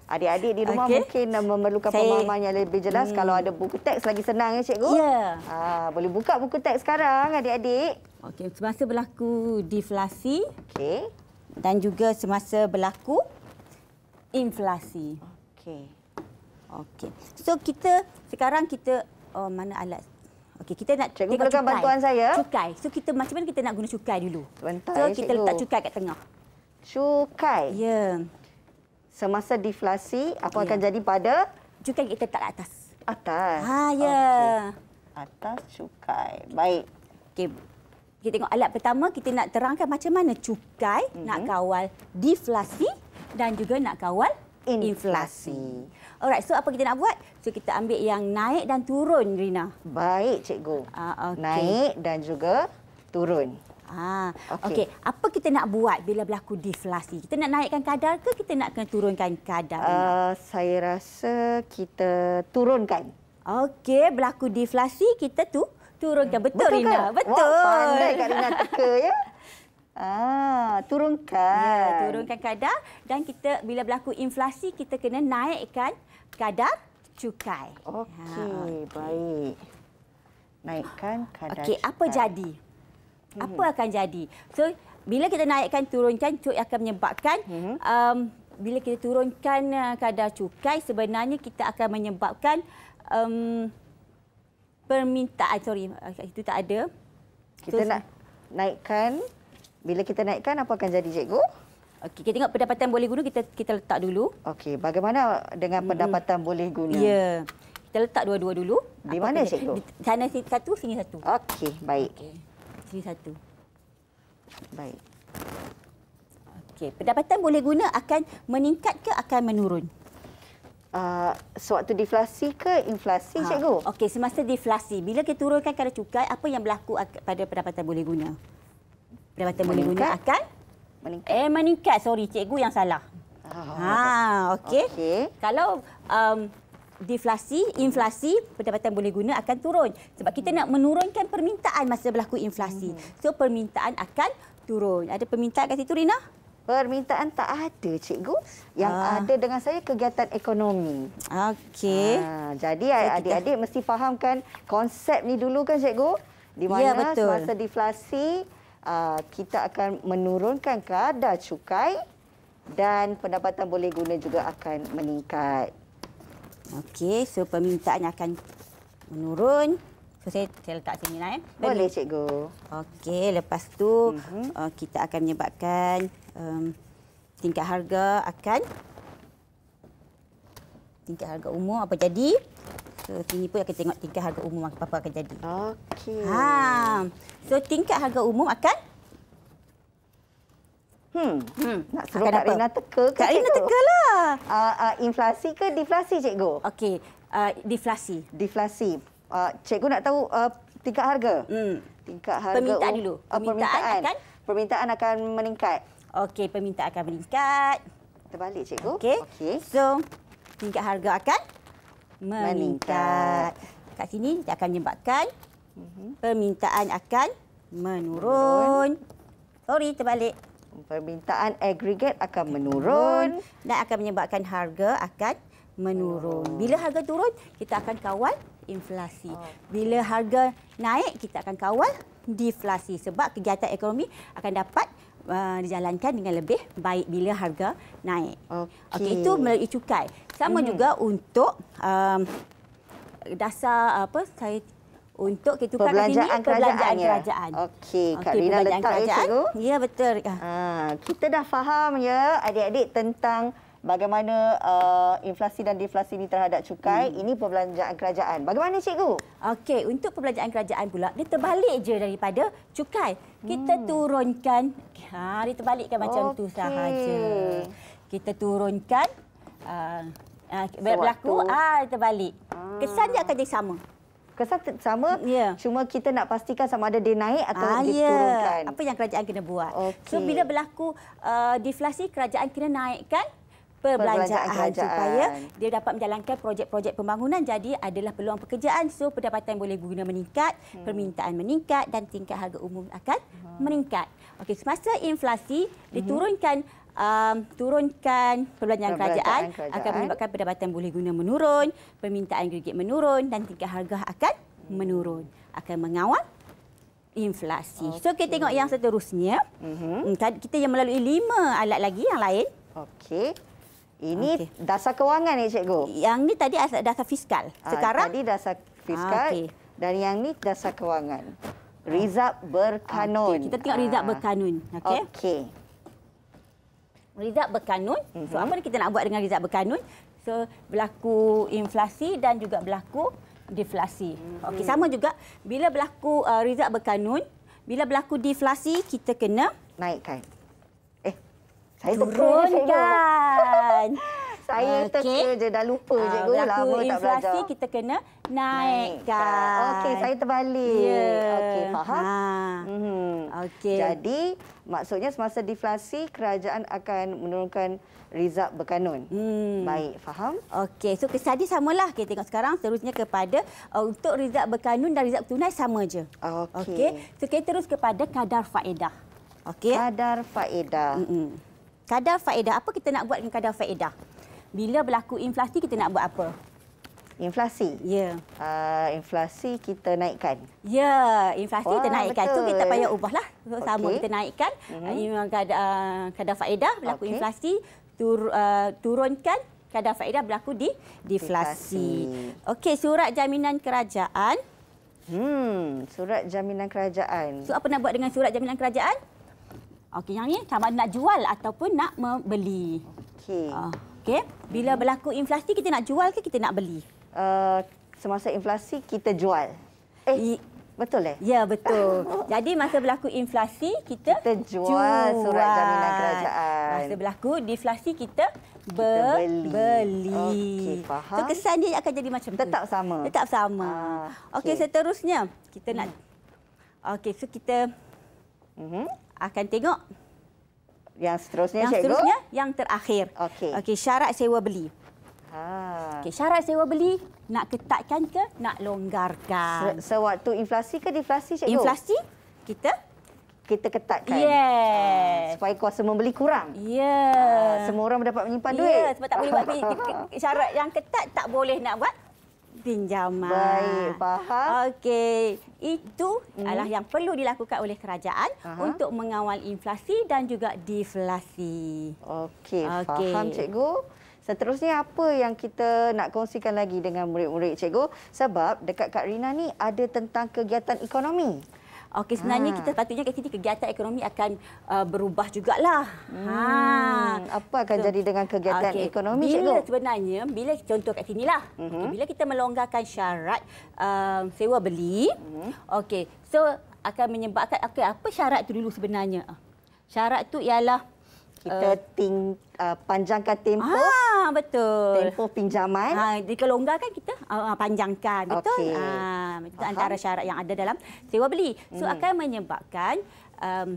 Adik-adik di rumah okay. mungkin memerlukan saya... pemahaman yang lebih jelas. Hmm. Kalau ada buku teks lagi senang ya, Cikgu. Ya. Ah, boleh buka buku teks sekarang, adik-adik. Okey, semasa berlaku deflasi. Okey. Dan juga semasa berlaku inflasi. Okey. Okey. So kita sekarang kita oh mana alat Okey, kita nak cikgu tengok cukai. bantuan saya. Cukai. So kita macam mana kita nak guna cukai dulu? Bentar, so ya, kita cikgu. letak cukai kat tengah. Cukai. Ya. Yeah. Semasa deflasi apa yeah. akan ya. jadi pada cukai kita tak kat atas. Atas. Ha ya. Yeah. Okay. Atas cukai. Baik. Okey. Kita tengok alat pertama kita nak terangkan macam mana cukai mm -hmm. nak mhm. kawal deflasi dan juga nak kawal inflasi. Alright, so apa kita nak buat? So kita ambil yang naik dan turun, Rina. Baik, cikgu. Uh, ah, okay. Naik dan juga turun. Ah, okey. Okay. Apa kita nak buat bila berlaku deflasi? Kita nak naikkan kadar ke kita nak kena turunkan kadar? Uh, saya rasa kita turunkan. Okey, berlaku deflasi kita tu turunkan betul, betul Rina. Betul. Wow, pandai kat Rina teka ya. Ah, turunkan. Ya, turunkan kadar dan kita bila berlaku inflasi kita kena naikkan kadar cukai. Okey, ya, ha, okay. baik. Naikkan kadar. Okey, apa jadi? Hmm. Apa akan jadi? So, bila kita naikkan turunkan itu akan menyebabkan hmm. um, bila kita turunkan uh, kadar cukai sebenarnya kita akan menyebabkan um, permintaan sorry, itu tak ada. Kita so, nak naikkan bila kita naikkan apa akan jadi cikgu? Okey, kita tengok pendapatan boleh guna kita kita letak dulu. Okey, bagaimana dengan pendapatan hmm. boleh guna? Ya. Kita letak dua-dua dulu. Di mana cikgu? Di sana satu, sini satu. Okey, baik. Okay. Sini satu. Baik. Okey, pendapatan boleh guna akan meningkat ke akan menurun? Uh, sewaktu deflasi ke inflasi, ha. cikgu? Okey, semasa deflasi. Bila kita turunkan kadar cukai, apa yang berlaku pada pendapatan boleh guna? Pendapatan boleh guna akan? Meningkat. Eh, meningkat. Sorry, cikgu yang salah. Oh. Ha, okey. Okay. Kalau um, deflasi, inflasi, pendapatan boleh guna akan turun. Sebab kita nak menurunkan permintaan masa berlaku inflasi. Hmm. So, permintaan akan turun. Ada permintaan kat situ, Rina? Permintaan tak ada, cikgu. Yang ha. ada dengan saya kegiatan ekonomi. Okey. Ha. Jadi, adik-adik kita... mesti fahamkan konsep ni dulu kan, cikgu? Di ya, mana ya, semasa deflasi, uh, kita akan menurunkan kadar cukai dan pendapatan boleh guna juga akan meningkat. Okey, so permintaan akan menurun. So, saya, saya letak sini lah. Eh. Boleh, cikgu. Okey, lepas tu mm-hmm. uh, kita akan menyebabkan um, tingkat harga akan tingkat harga umum apa jadi So, sini pun akan tengok tingkat harga umum apa apa akan jadi. Okey. Ha. So tingkat harga umum akan Hmm. hmm. Nak suruh akan Kak apa? Rina teka ke Kak cikgu? Rina teka lah. Uh, uh, inflasi ke deflasi cikgu? Okey. Uh, deflasi. Deflasi. Uh, cikgu nak tahu uh, tingkat harga? Hmm. Tingkat harga permintaan um, dulu. permintaan, permintaan akan permintaan akan meningkat. Okey, permintaan akan meningkat. Terbalik cikgu. Okey. Okay. So tingkat harga akan meningkat. meningkat. Kat sini dia akan menyebabkan mhm. permintaan akan menurun. Sorry, terbalik. Permintaan agregat akan menurun. menurun dan akan menyebabkan harga akan menurun. Bila harga turun, kita akan kawal inflasi. Oh, bila harga naik, kita akan kawal deflasi sebab kegiatan ekonomi akan dapat uh, dijalankan dengan lebih baik bila harga naik. Okey, okay, itu melalui cukai. Sama mm-hmm. juga untuk um, dasar apa saya untuk kita perbelanjaan kat sini, kerajaan kerajaan. Okey, Kak okay, letak ya cikgu. Ya betul. Ha, kita dah faham ya adik-adik tentang bagaimana uh, inflasi dan deflasi ini terhadap cukai. Hmm. Ini perbelanjaan kerajaan. Bagaimana cikgu? Okey, untuk perbelanjaan kerajaan pula dia terbalik je daripada cukai. Kita hmm. turunkan ha dia terbalikkan macam okay. tu sahaja. Kita turunkan uh, Ha, berlaku, ah, terbalik. Hmm. Kesan dia akan jadi sama. Kesan sama, yeah. cuma kita nak pastikan sama ada dia naik atau ah, diturunkan. Ya. Yeah. Apa yang kerajaan kena buat. Okay. So, bila berlaku uh, deflasi, kerajaan kena naikkan perbelanjaan, perbelanjaan supaya dia dapat menjalankan projek-projek pembangunan jadi adalah peluang pekerjaan so pendapatan boleh guna meningkat hmm. permintaan meningkat dan tingkat harga umum akan hmm. meningkat Okay. semasa inflasi mhm. diturunkan um, turunkan perbelanjaan kerajaan, kerajaan akan menyebabkan pendapatan boleh guna menurun, permintaan kredit menurun dan tingkat harga akan menurun. Akan mengawal inflasi. Okay. So kita tengok yang seterusnya. Mm-hmm. Kita yang melalui lima alat lagi yang lain. Okey. Ini okay. dasar kewangan ni cikgu. Yang ni tadi dasar fiskal. Ah, Sekarang ah, tadi dasar fiskal. Ah, okay. Dan yang ni dasar kewangan. Result berkanun. Okay. Kita tengok result ah. berkanun. Okey. Okay rizab berkanun. So mhm. apa kita nak buat dengan rizab berkanun? So berlaku inflasi dan juga berlaku deflasi. Mhm. Okey sama juga bila berlaku uh, rizab berkanun, bila berlaku deflasi kita kena naikkan. Eh saya turunkan. Saya okay. terke je dah lupa uh, cikgu lama tak belajar. Inflasi kita kena naikkan. Okey, saya terbalik. Yeah. Okey, faham? Ha. Hmm. Okey. Jadi maksudnya semasa deflasi kerajaan akan menurunkan rizab berkanun. Hmm. Baik, faham? Okey, so tadi samalah kita tengok sekarang seterusnya kepada uh, untuk rizab berkanun dan rizab tunai sama je. Okey. Okey, so kita terus kepada kadar faedah. Okey. Kadar faedah. Mm -mm. Kadar faedah apa kita nak buat dengan kadar faedah? bila berlaku inflasi kita nak buat apa? Inflasi. Ya. Yeah. Uh, inflasi kita naikkan. Ya, yeah, inflasi Wah, kita naikkan itu mhm. kita payah ubahlah. Sama okay. kita naikkan mm-hmm. uh, kadar uh, kadar faedah berlaku okay. inflasi tur, uh, turunkan kadar faedah berlaku di deflasi. Okey, surat jaminan kerajaan. Hmm, surat jaminan kerajaan. So apa nak buat dengan surat jaminan kerajaan? Okey, yang ini sama nak jual ataupun nak membeli. Okey. Uh. Okey. Bila hmm. berlaku inflasi kita nak jual ke kita nak beli? Uh, semasa inflasi kita jual. Eh, I betul eh? Ya, betul. Jadi masa berlaku inflasi kita, kita jual, jual surat jaminan kerajaan. Masa berlaku deflasi kita kita beli. beli. Okey, faham. So, kesan dia akan jadi macam Tetap tu. sama. Tetap sama. Ah, Okey, okay, seterusnya kita hmm. nak Okey, so kita mm -hmm. akan tengok yang seterusnya yang cikgu? Seterusnya, yang terakhir. Okey. Okey, syarat sewa beli. Ha. Okey, syarat sewa beli, nak ketatkan ke nak longgarkan? Sewaktu inflasi ke deflasi, Cikgu? Inflasi, kita? Kita ketatkan. Yes. Uh, supaya kuasa membeli kurang. Ya. Yes. Ha, semua orang dapat menyimpan yes. Ya, duit. Ya, sebab tak boleh buat Syarat yang ketat, tak boleh nak buat pinjaman. Baik, faham. Okey, itu hmm. adalah yang perlu dilakukan oleh kerajaan Aha. untuk mengawal inflasi dan juga deflasi. Okey, okay. faham cikgu. Seterusnya apa yang kita nak kongsikan lagi dengan murid-murid cikgu? Sebab dekat Kak Rina ni ada tentang kegiatan ekonomi. Okey sebenarnya hmm. kita patutnya kat sini kegiatan ekonomi akan uh, berubah jugalah. Hmm. Ha apa akan so, jadi dengan kegiatan okay. ekonomi bila cikgu? Bila sebenarnya bila contoh kat sinilah. Hmm. Okay, bila kita melonggarkan syarat um, sewa beli. Hmm. Okey. So akan menyebabkan okay, apa syarat tu dulu sebenarnya? Syarat tu ialah kita uh, ting, uh, panjangkan tempoh ha. Ha, kan ah, ah, ah betul. Tempo pinjaman. Ha kan kita uh, panjangkan betul. Okay. Ha itu antara syarat yang ada dalam sewa beli. So hmm. akan menyebabkan um,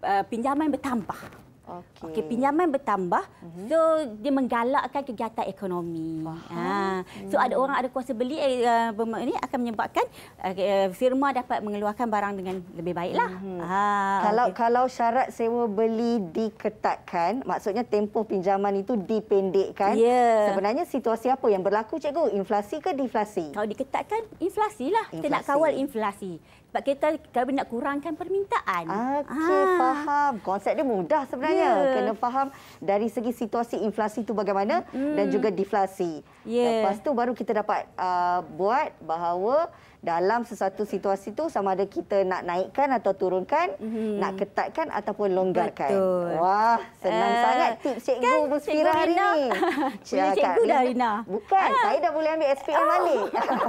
uh, pinjaman bertambah. Okey. Okay, pinjaman bertambah. Uh mhm. -huh. So dia menggalakkan kegiatan ekonomi. Ha. So hmm. ada orang ada kuasa beli uh, ini akan menyebabkan uh, firma dapat mengeluarkan barang dengan lebih baiklah. Uh mhm. -huh. Ha. Kalau okay. kalau syarat sewa beli diketatkan, maksudnya tempoh pinjaman itu dipendekkan. Yeah. Sebenarnya situasi apa yang berlaku cikgu? Inflasi ke deflasi? Kalau diketatkan inflasilah. Inflasi. Lah. Kita nak kawal inflasi. Sebab kita kami nak kurangkan permintaan. Okey, ha. faham. Konsep dia mudah sebenarnya. Yeah. Kena faham dari segi situasi inflasi itu bagaimana mm. dan hmm. juga deflasi. Yeah. Lepas tu baru kita dapat uh, buat bahawa dalam sesuatu situasi tu sama ada kita nak naikkan atau turunkan, mm-hmm. nak ketatkan ataupun longgarkan. Betul. Wah, senang uh, sangat tip cikgu kan, Musfira hari ni. Cikgu Cik cikgu dah Rina. Bukan, ha. saya dah boleh ambil SPM oh. balik.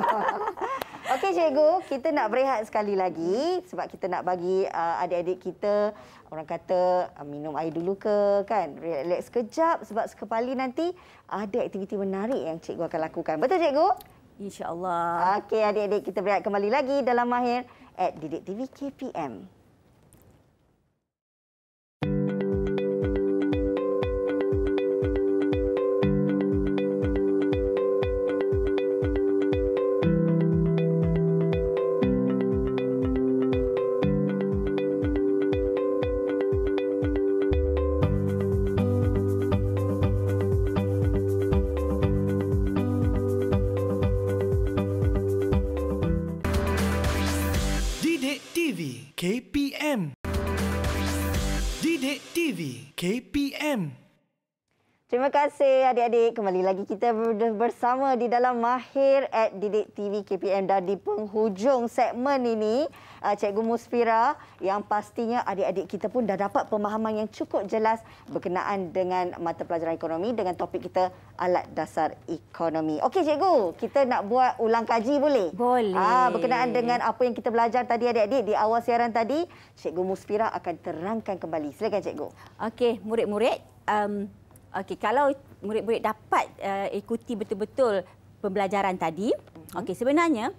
Okey cikgu, kita nak berehat sekali lagi sebab kita nak bagi uh, adik-adik kita orang kata uh, minum air dulu ke kan, relax kejap sebab sekepali nanti ada aktiviti menarik yang cikgu akan lakukan. Betul cikgu? InsyaAllah. Okey, adik-adik kita berehat kembali lagi dalam Mahir at Didik TV KPM. adik-adik. Kembali lagi kita bersama di dalam Mahir at Didik TV KPM. Dan di penghujung segmen ini, uh, Cikgu Muspira yang pastinya adik-adik kita pun dah dapat pemahaman yang cukup jelas berkenaan dengan mata pelajaran ekonomi dengan topik kita alat dasar ekonomi. Okey Cikgu, kita nak buat ulang kaji boleh? Boleh. Ah, berkenaan dengan apa yang kita belajar tadi adik-adik di awal siaran tadi, Cikgu Muspira akan terangkan kembali. Silakan Cikgu. Okey, murid-murid. Um, Okey, kalau murid-murid dapat uh, ikuti betul-betul pembelajaran tadi, uh-huh. okey sebenarnya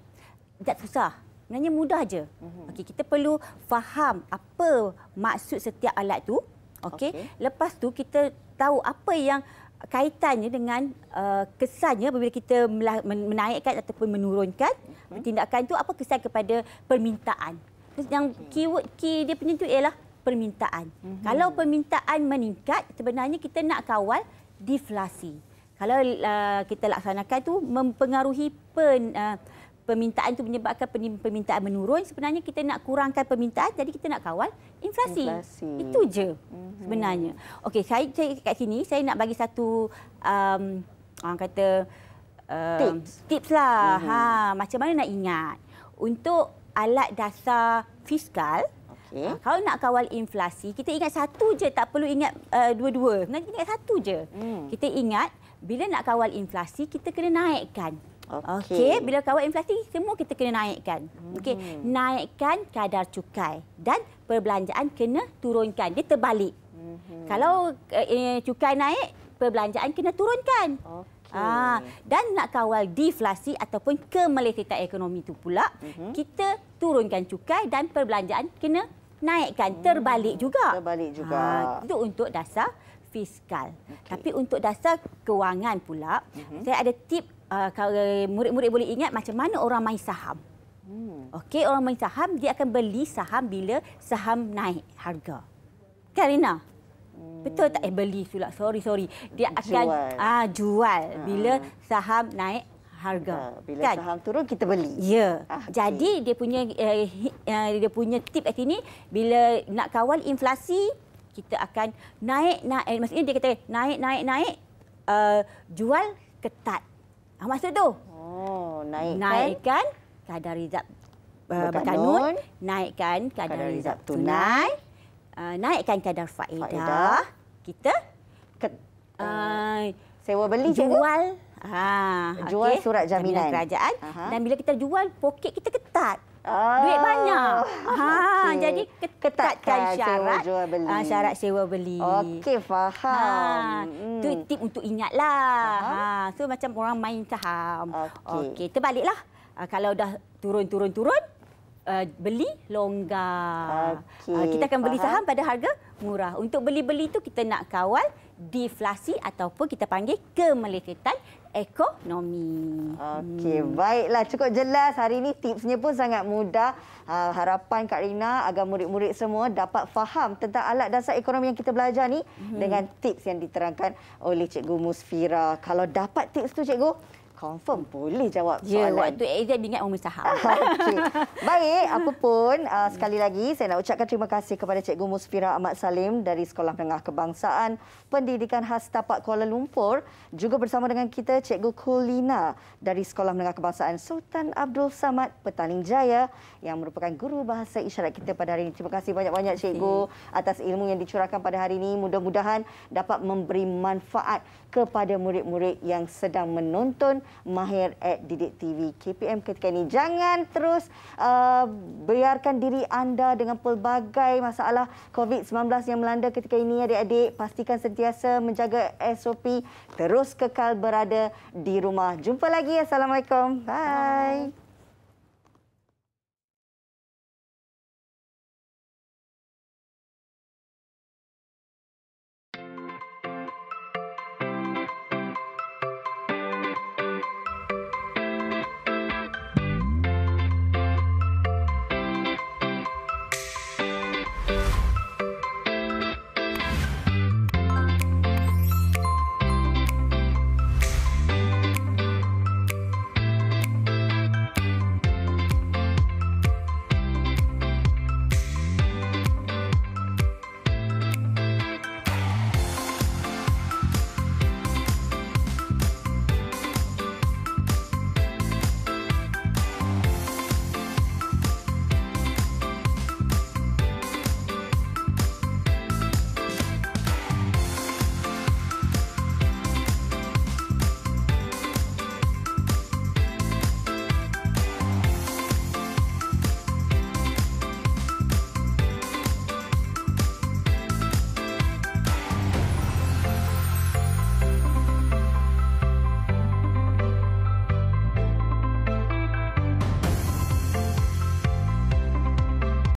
tak susah. Sebenarnya mudah aja. Uh-huh. Mhm. Okey, kita perlu faham apa maksud setiap alat tu. Okey. Okay. Lepas tu kita tahu apa yang kaitannya dengan uh, kesannya apabila kita menaikkan ataupun menurunkan uh-huh. tindakan tu apa kesan kepada permintaan. Yang keyword key dia punya tu ialah permintaan. Mm -hmm. Kalau permintaan meningkat, sebenarnya kita nak kawal deflasi. Kalau uh, kita laksanakan itu, mempengaruhi pen, uh, permintaan itu menyebabkan permintaan menurun, sebenarnya kita nak kurangkan permintaan, jadi kita nak kawal inflasi. inflasi. Itu je mm -hmm. sebenarnya. Okey, saya, saya kat sini, saya nak bagi satu um, orang kata... Uh, tips. tips lah. Mm -hmm. ha, macam mana nak ingat. Untuk alat dasar fiskal, mm Okay. Ha, kalau nak kawal inflasi, kita ingat satu je, tak perlu ingat uh, dua-dua. Uh, Nanti -dua. ingat satu je. Hmm. Kita ingat bila nak kawal inflasi, kita kena naikkan. Okey, okay. bila kawal inflasi semua kita kena naikkan. Okey, hmm. naikkan kadar cukai dan perbelanjaan kena turunkan. Dia terbalik. Hmm. Kalau uh, cukai naik, perbelanjaan kena turunkan. Okay. Okay. Ah, dan nak kawal deflasi ataupun kemelesetan ekonomi itu pula, mm -hmm. kita turunkan cukai dan perbelanjaan kena naikkan hmm. terbalik juga. Terbalik juga. Ha, itu untuk dasar fiskal. Okay. Tapi untuk dasar kewangan pula, mm -hmm. saya ada tip uh, kalau murid-murid boleh ingat macam mana orang main saham. Hmm. Okey, orang main saham dia akan beli saham bila saham naik harga. Karina, betul tak eh beli pula sorry sorry dia akan jual. ah jual uh bila saham naik harga uh, bila kan? saham turun kita beli ya yeah. ah, jadi dia punya uh, dia punya tip kat sini bila nak kawal inflasi kita akan naik naik eh, maksudnya dia kata naik naik naik uh, jual ketat ah, maksud tu oh naik kan kadar rizab berkanun naikkan kadar, kadar rizab tunai, tunai. Uh, naikkan kadar faedah kita ke, uh, sewa beli jual ha jual okay. surat jaminan, jaminan kerajaan Aha. dan bila kita jual poket kita ketat oh. duit banyak ha okay. jadi ketatkan syarat sewa beli. Uh, syarat sewa beli okey faham ha. hmm. tip untuk ingatlah ha macam orang main saham okey okay. terbaliklah uh, kalau dah turun turun turun uh, beli longgar. Okay. Uh, kita akan beli Faham. saham pada harga murah. Untuk beli-beli itu, kita nak kawal deflasi ataupun kita panggil kemelekatan ekonomi. Okey, hmm. baiklah. Cukup jelas. Hari ini tipsnya pun sangat mudah. Uh, harapan Kak Rina agar murid-murid semua dapat faham tentang alat dasar ekonomi yang kita belajar ni hmm. dengan tips yang diterangkan oleh Cikgu Musfira. Kalau dapat tips tu, Cikgu, confirm boleh jawab ya, soalan. Ya, waktu exam ingat umur saham. Ah, okay. Baik, apapun, uh, ah, hmm. sekali lagi saya nak ucapkan terima kasih kepada Cikgu Musfira Ahmad Salim dari Sekolah Menengah Kebangsaan Pendidikan Khas Tapak Kuala Lumpur. Juga bersama dengan kita Cikgu Kulina dari Sekolah Menengah Kebangsaan Sultan Abdul Samad Petaling Jaya yang merupakan guru bahasa isyarat kita pada hari ini. Terima kasih banyak-banyak Cikgu atas ilmu yang dicurahkan pada hari ini. Mudah-mudahan dapat memberi manfaat kepada murid-murid yang sedang menonton Mahir at Didik TV KPM ketika ini. Jangan terus uh, biarkan diri anda dengan pelbagai masalah COVID-19 yang melanda ketika ini adik-adik. Pastikan sentiasa menjaga SOP terus kekal berada di rumah. Jumpa lagi. Assalamualaikum. Bye. Bye.